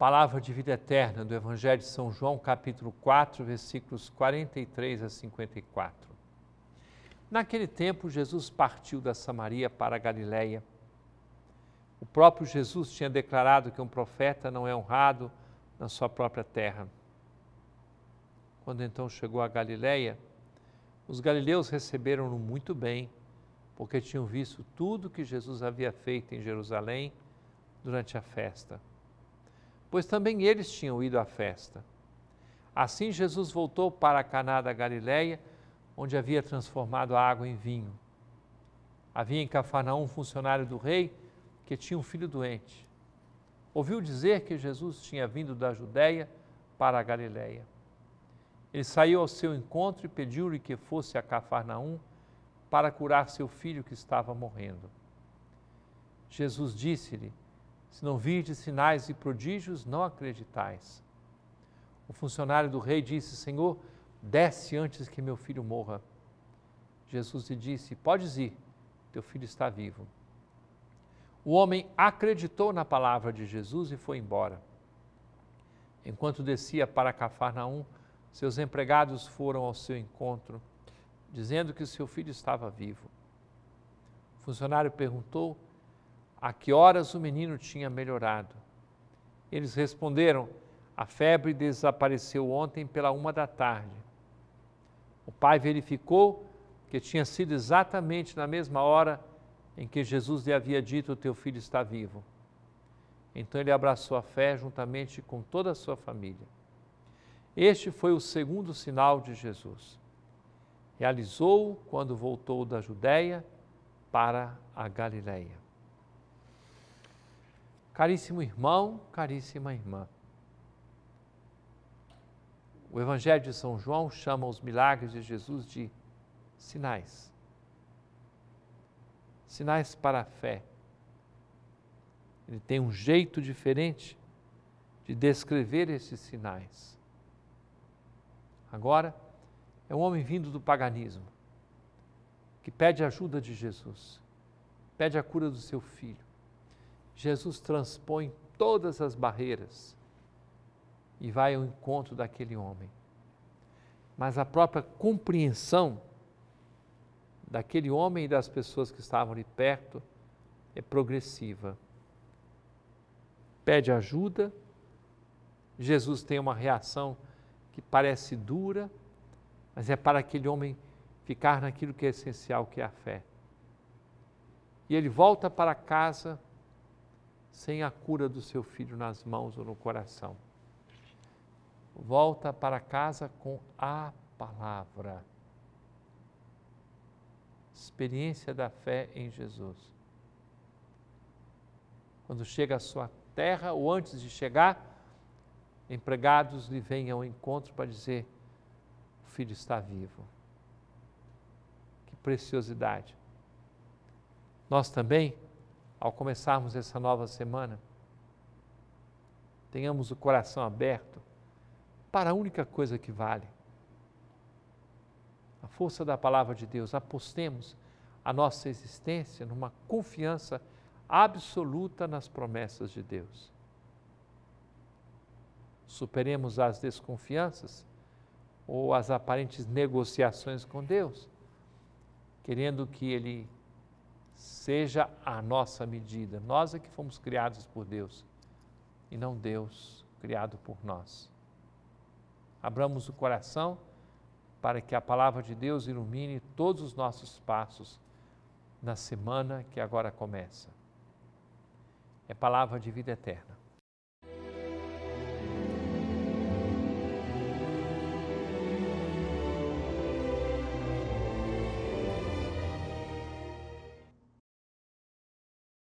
Palavra de vida eterna do Evangelho de São João, capítulo 4, versículos 43 a 54. Naquele tempo, Jesus partiu da Samaria para a Galiléia. O próprio Jesus tinha declarado que um profeta não é honrado na sua própria terra. Quando então chegou a Galiléia, os galileus receberam-no muito bem, porque tinham visto tudo que Jesus havia feito em Jerusalém durante a festa pois também eles tinham ido à festa. Assim Jesus voltou para Caná da Galiléia, onde havia transformado a água em vinho. Havia em Cafarnaum um funcionário do rei que tinha um filho doente. Ouviu dizer que Jesus tinha vindo da Judéia para a Galiléia. Ele saiu ao seu encontro e pediu-lhe que fosse a Cafarnaum para curar seu filho que estava morrendo. Jesus disse-lhe: se não virdes sinais e prodígios, não acreditais. O funcionário do rei disse: Senhor, desce antes que meu filho morra. Jesus lhe disse: Podes ir, teu filho está vivo. O homem acreditou na palavra de Jesus e foi embora. Enquanto descia para Cafarnaum, seus empregados foram ao seu encontro, dizendo que seu filho estava vivo. O funcionário perguntou: a que horas o menino tinha melhorado. Eles responderam: A febre desapareceu ontem pela uma da tarde. O pai verificou que tinha sido exatamente na mesma hora em que Jesus lhe havia dito: Teu filho está vivo. Então ele abraçou a fé juntamente com toda a sua família. Este foi o segundo sinal de Jesus. Realizou-o quando voltou da Judéia para a Galiléia. Caríssimo irmão, caríssima irmã. O Evangelho de São João chama os milagres de Jesus de sinais. Sinais para a fé. Ele tem um jeito diferente de descrever esses sinais. Agora, é um homem vindo do paganismo, que pede ajuda de Jesus, pede a cura do seu filho. Jesus transpõe todas as barreiras e vai ao encontro daquele homem. Mas a própria compreensão daquele homem e das pessoas que estavam ali perto é progressiva. Pede ajuda, Jesus tem uma reação que parece dura, mas é para aquele homem ficar naquilo que é essencial, que é a fé. E ele volta para casa sem a cura do seu filho nas mãos ou no coração. Volta para casa com a palavra. Experiência da fé em Jesus. Quando chega à sua terra, ou antes de chegar, empregados lhe vêm ao encontro para dizer: o filho está vivo. Que preciosidade. Nós também ao começarmos essa nova semana, tenhamos o coração aberto para a única coisa que vale. A força da palavra de Deus, apostemos a nossa existência numa confiança absoluta nas promessas de Deus. Superemos as desconfianças ou as aparentes negociações com Deus, querendo que Ele seja a nossa medida. Nós é que fomos criados por Deus e não Deus criado por nós. Abramos o coração para que a palavra de Deus ilumine todos os nossos passos na semana que agora começa. É palavra de vida eterna.